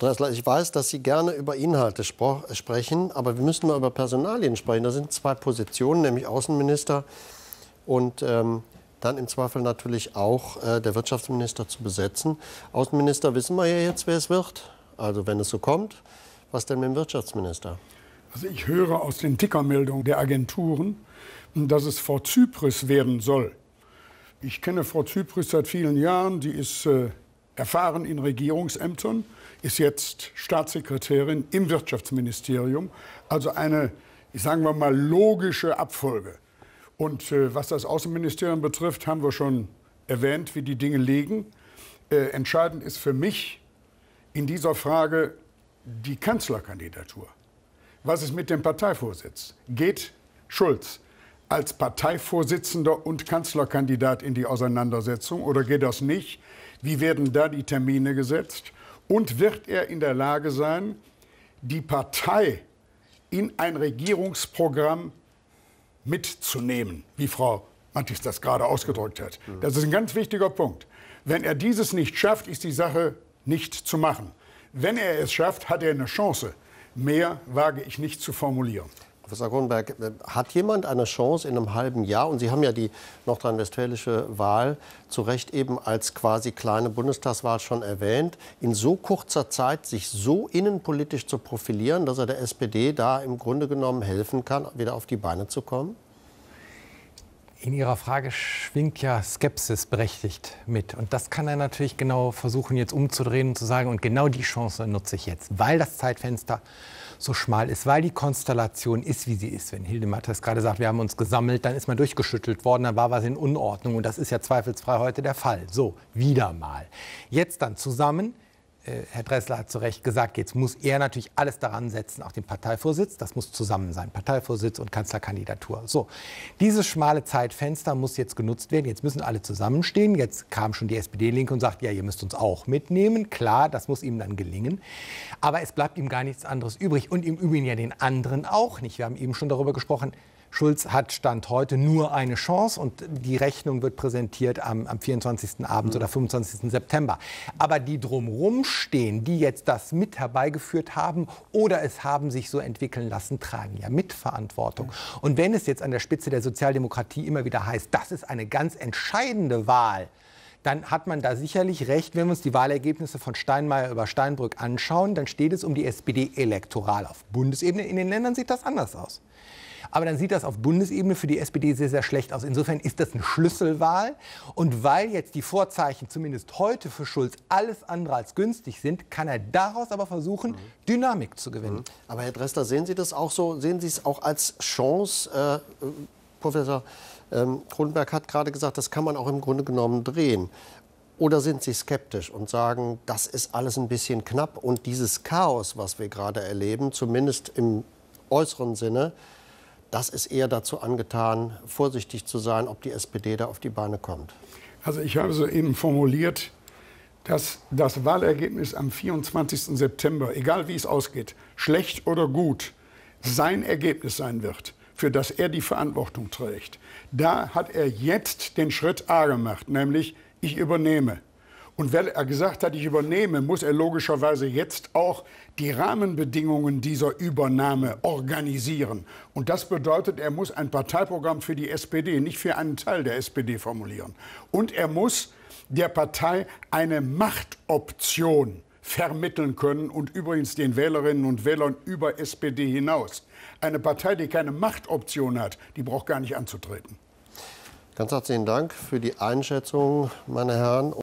Herr Dressler, ich weiß, dass Sie gerne über Inhalte sprechen, aber wir müssen mal über Personalien sprechen. Da sind zwei Positionen, nämlich Außenminister und ähm, dann im Zweifel natürlich auch äh, der Wirtschaftsminister zu besetzen. Außenminister wissen wir ja jetzt, wer es wird. Also wenn es so kommt, was denn mit dem Wirtschaftsminister? Also ich höre aus den Tickermeldungen der Agenturen, dass es Frau Zypris werden soll. Ich kenne Frau Zypris seit vielen Jahren. Die ist äh, erfahren in Regierungsämtern, ist jetzt Staatssekretärin im Wirtschaftsministerium. Also eine, ich sagen wir mal, logische Abfolge. Und äh, was das Außenministerium betrifft, haben wir schon erwähnt, wie die Dinge liegen. Äh, entscheidend ist für mich in dieser Frage die Kanzlerkandidatur. Was ist mit dem Parteivorsitz? Geht Schulz? als Parteivorsitzender und Kanzlerkandidat in die Auseinandersetzung oder geht das nicht? Wie werden da die Termine gesetzt? Und wird er in der Lage sein, die Partei in ein Regierungsprogramm mitzunehmen, wie Frau Mantis das gerade ausgedrückt hat? Mhm. Das ist ein ganz wichtiger Punkt. Wenn er dieses nicht schafft, ist die Sache nicht zu machen. Wenn er es schafft, hat er eine Chance. Mehr wage ich nicht zu formulieren. Professor Kronberg, äh, hat jemand eine Chance in einem halben Jahr, und Sie haben ja die nordrhein-westfälische Wahl zu Recht eben als quasi kleine Bundestagswahl schon erwähnt, in so kurzer Zeit sich so innenpolitisch zu profilieren, dass er der SPD da im Grunde genommen helfen kann, wieder auf die Beine zu kommen? In Ihrer Frage schwingt ja Skepsis berechtigt mit. Und das kann er natürlich genau versuchen, jetzt umzudrehen und zu sagen, und genau die Chance nutze ich jetzt, weil das Zeitfenster so schmal ist, weil die Konstellation ist, wie sie ist. Wenn Hildematt es gerade sagt, wir haben uns gesammelt, dann ist man durchgeschüttelt worden, dann war was in Unordnung. Und das ist ja zweifelsfrei heute der Fall. So, wieder mal. Jetzt dann zusammen äh, Herr Dressler hat zu Recht gesagt, jetzt muss er natürlich alles daran setzen, auch den Parteivorsitz, das muss zusammen sein, Parteivorsitz und Kanzlerkandidatur. So, dieses schmale Zeitfenster muss jetzt genutzt werden, jetzt müssen alle zusammenstehen, jetzt kam schon die SPD-Linke und sagt, ja, ihr müsst uns auch mitnehmen, klar, das muss ihm dann gelingen, aber es bleibt ihm gar nichts anderes übrig und im Übrigen ja den anderen auch nicht. Wir haben eben schon darüber gesprochen, Schulz hat Stand heute nur eine Chance und die Rechnung wird präsentiert am, am 24. Abend mhm. oder 25. September. Aber die drumherum stehen, die jetzt das mit herbeigeführt haben oder es haben sich so entwickeln lassen, tragen ja Mitverantwortung. Mhm. Und wenn es jetzt an der Spitze der Sozialdemokratie immer wieder heißt, das ist eine ganz entscheidende Wahl, dann hat man da sicherlich recht, wenn wir uns die Wahlergebnisse von Steinmeier über Steinbrück anschauen, dann steht es um die SPD elektoral auf Bundesebene. In den Ländern sieht das anders aus. Aber dann sieht das auf Bundesebene für die SPD sehr, sehr schlecht aus. Insofern ist das eine Schlüsselwahl. Und weil jetzt die Vorzeichen zumindest heute für Schulz alles andere als günstig sind, kann er daraus aber versuchen, Dynamik zu gewinnen. Mhm. Aber Herr Dressler, sehen Sie das auch so? Sehen Sie es auch als Chance, äh, Professor ähm, Kronberg hat gerade gesagt, das kann man auch im Grunde genommen drehen. Oder sind Sie skeptisch und sagen, das ist alles ein bisschen knapp und dieses Chaos, was wir gerade erleben, zumindest im äußeren Sinne, das ist eher dazu angetan, vorsichtig zu sein, ob die SPD da auf die Beine kommt? Also ich habe soeben formuliert, dass das Wahlergebnis am 24. September, egal wie es ausgeht, schlecht oder gut, sein Ergebnis sein wird für das er die Verantwortung trägt. Da hat er jetzt den Schritt A gemacht, nämlich ich übernehme. Und weil er gesagt hat, ich übernehme, muss er logischerweise jetzt auch die Rahmenbedingungen dieser Übernahme organisieren. Und das bedeutet, er muss ein Parteiprogramm für die SPD, nicht für einen Teil der SPD formulieren. Und er muss der Partei eine Machtoption vermitteln können und übrigens den Wählerinnen und Wählern über SPD hinaus. Eine Partei, die keine Machtoption hat, die braucht gar nicht anzutreten. Ganz herzlichen Dank für die Einschätzung, meine Herren.